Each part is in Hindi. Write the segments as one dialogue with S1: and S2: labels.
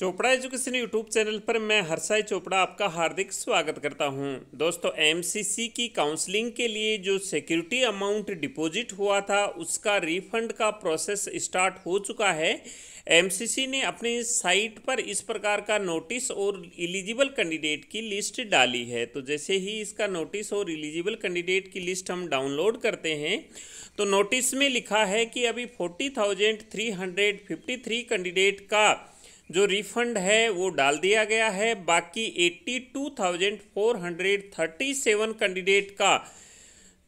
S1: चोपड़ा एजुकेशन यूट्यूब चैनल पर मैं हर्षाई चोपड़ा आपका हार्दिक स्वागत करता हूं। दोस्तों एमसीसी की काउंसलिंग के लिए जो सिक्योरिटी अमाउंट डिपॉजिट हुआ था उसका रिफंड का प्रोसेस स्टार्ट हो चुका है एमसीसी ने अपनी साइट पर इस प्रकार का नोटिस और इलिजिबल कैंडिडेट की लिस्ट डाली है तो जैसे ही इसका नोटिस और एलिजिबल कैंडिडेट की लिस्ट हम डाउनलोड करते हैं तो नोटिस में लिखा है कि अभी फोर्टी कैंडिडेट का जो रिफंड है वो डाल दिया गया है बाकी eighty two thousand four hundred thirty seven candidate का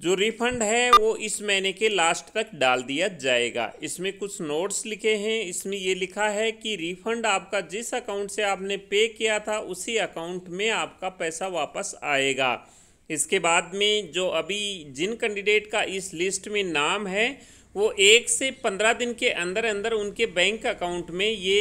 S1: जो रिफंड है वो इस महीने के लास्ट तक डाल दिया जाएगा इसमें कुछ नोट्स लिखे हैं इसमें ये लिखा है कि रिफंड आपका जिस अकाउंट से आपने पे किया था उसी अकाउंट में आपका पैसा वापस आएगा इसके बाद में जो अभी जिन कैंडिडेट का इस लिस्ट में नाम है वो एक से पंद्रह दिन के अंदर अंदर उनके बैंक अकाउंट में ये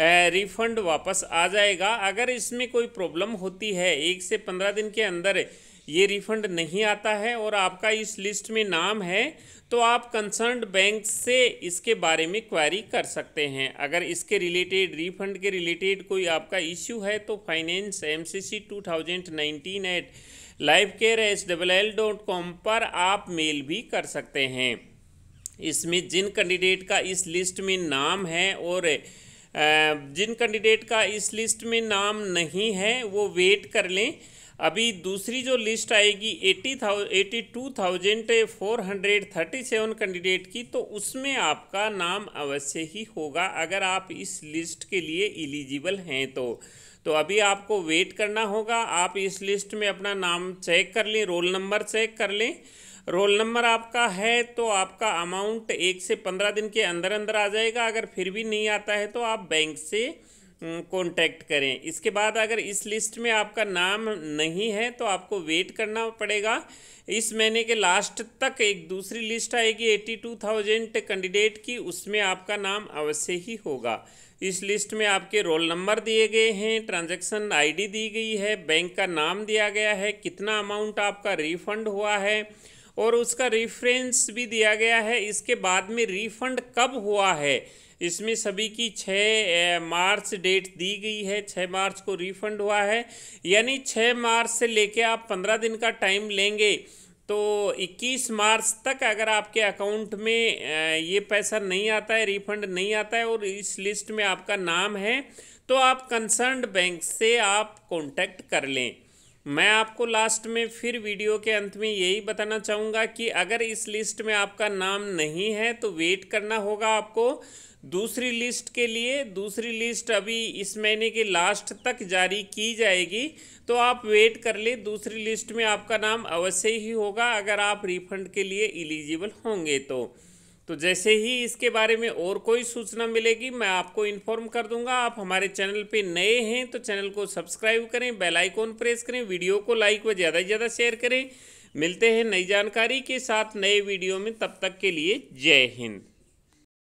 S1: रिफंड वापस आ जाएगा अगर इसमें कोई प्रॉब्लम होती है एक से पंद्रह दिन के अंदर ये रिफंड नहीं आता है और आपका इस लिस्ट में नाम है तो आप कंसर्न बैंक से इसके बारे में क्वारी कर सकते हैं अगर इसके रिलेटेड रिफंड के रिलेटेड कोई आपका इश्यू है तो finance M C C two thousand nineteen at life care S double L dot com पर आप मेल भी कर सकते हैं इसमें जिन कैंडिडेट का इस लिस्ट में नाम है और जिन कैंडिडेट का इस लिस्ट में नाम नहीं है वो वेट कर लें अभी दूसरी जो लिस्ट आएगी eighty thou eighty two thousand four hundred thirty seven candidate की तो उसमें आपका नाम अवश्य ही होगा अगर आप इस लिस्ट के लिए एलिजिबल हैं तो तो अभी आपको वेट करना होगा आप इस लिस्ट में अपना नाम चेक कर लें रोल नंबर चेक कर लें रोल नंबर आपका है तो आपका अमाउंट एक से पंद्रह दिन के अंदर अंदर आ जाएगा अगर फिर भी नहीं आता है तो आप बैंक से कॉन्टैक्ट करें इसके बाद अगर इस लिस्ट में आपका नाम नहीं है तो आपको वेट करना पड़ेगा इस महीने के लास्ट तक एक दूसरी लिस्ट आएगी एट्टी टू थाउजेंड कैंडिडेट की उसमें आपका नाम अवश्य ही होगा इस लिस्ट में आपके रोल नंबर दिए गए हैं ट्रांजैक्शन आईडी दी गई है बैंक का नाम दिया गया है कितना अमाउंट आपका रिफंड हुआ है और उसका रेफरेंस भी दिया गया है इसके बाद में रिफंड कब हुआ है इसमें सभी की छः मार्च डेट दी गई है छः मार्च को रिफंड हुआ है यानी छः मार्च से लेके आप पंद्रह दिन का टाइम लेंगे तो 21 मार्च तक अगर आपके अकाउंट में ये पैसा नहीं आता है रिफंड नहीं आता है और इस लिस्ट में आपका नाम है तो आप कंसर्न बैंक से आप कांटेक्ट कर लें मैं आपको लास्ट में फिर वीडियो के अंत में यही बताना चाहूँगा कि अगर इस लिस्ट में आपका नाम नहीं है तो वेट करना होगा आपको दूसरी लिस्ट के लिए दूसरी लिस्ट अभी इस महीने के लास्ट तक जारी की जाएगी तो आप वेट कर ले दूसरी लिस्ट में आपका नाम अवश्य ही होगा अगर आप रिफंड के लिए एलिजिबल होंगे तो तो जैसे ही इसके बारे में और कोई सूचना मिलेगी मैं आपको इन्फॉर्म कर दूंगा आप हमारे चैनल पे नए हैं तो चैनल को सब्सक्राइब करें बेल आइकॉन प्रेस करें वीडियो को लाइक व ज़्यादा से ज़्यादा शेयर करें मिलते हैं नई जानकारी के साथ नए वीडियो में तब तक के लिए जय हिंद